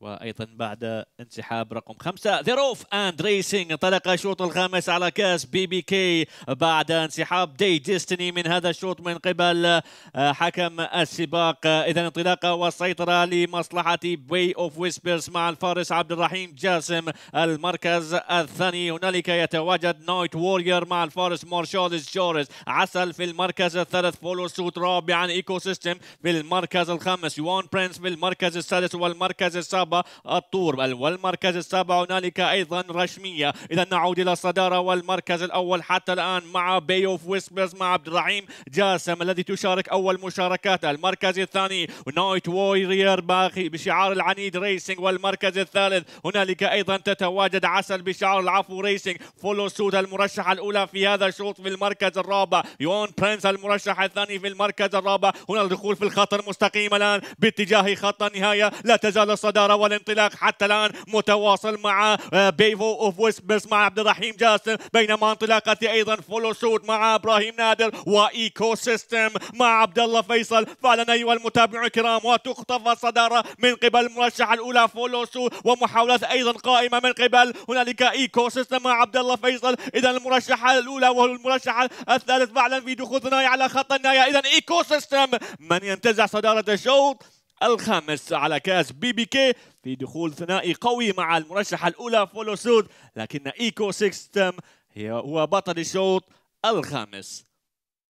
وايضا بعد انسحاب رقم خمسه ذيروف اند ريسنج انطلق الشوط الخامس على كاس بي بي كي بعد انسحاب دي ديستني من هذا الشوط من قبل آه، حكم السباق اذا انطلاقه والسيطره لمصلحه بي اوف ويسبرز مع الفارس عبد الرحيم جاسم المركز الثاني هنالك يتواجد نايت وورير مع الفارس مارشالز جورج عسل في المركز الثالث فولو سوت رابعا ايكو سيستم في المركز الخامس يوان برنس في المركز السادس والمركز السابع الطور بل والمركز السابع هنالك ايضا رشميه اذا نعود الى الصداره والمركز الاول حتى الان مع بي اوف ويسبرز مع عبد الرحيم جاسم الذي تشارك اول مشاركات المركز الثاني نايت وورير باقي بشعار العنيد ريسنج والمركز الثالث هنالك ايضا تتواجد عسل بشعار العفو ريسنج فولو سوت المرشحه الاولى في هذا الشوط في المركز الرابع يون برنس المرشح الثاني في المركز الرابع هنا الدخول في الخط المستقيم الان باتجاه خط النهايه لا تزال الصداره والانطلاق حتى الان متواصل مع بيفو اوف ويسبرز مع عبد الرحيم جاسم بينما انطلاقته ايضا فولو سود مع ابراهيم نادر وايكو سيستم مع عبد الله فيصل فعلا ايها المتابعون الكرام وتخطف الصداره من قبل المرشحه الاولى فولو سود ومحاولات ايضا قائمه من قبل هنالك ايكو سيستم مع عبد الله فيصل اذا المرشحه الاولى والمرشحه الثالث فعلا في دخول ثنائي على خط النهايه اذا ايكو سيستم من ينتزع صداره الشوط الخامس على كاس بي بي كي في دخول ثنائي قوي مع المرشحة الأولى فولو سود لكن إيكو سيستم هو بطل الشوط الخامس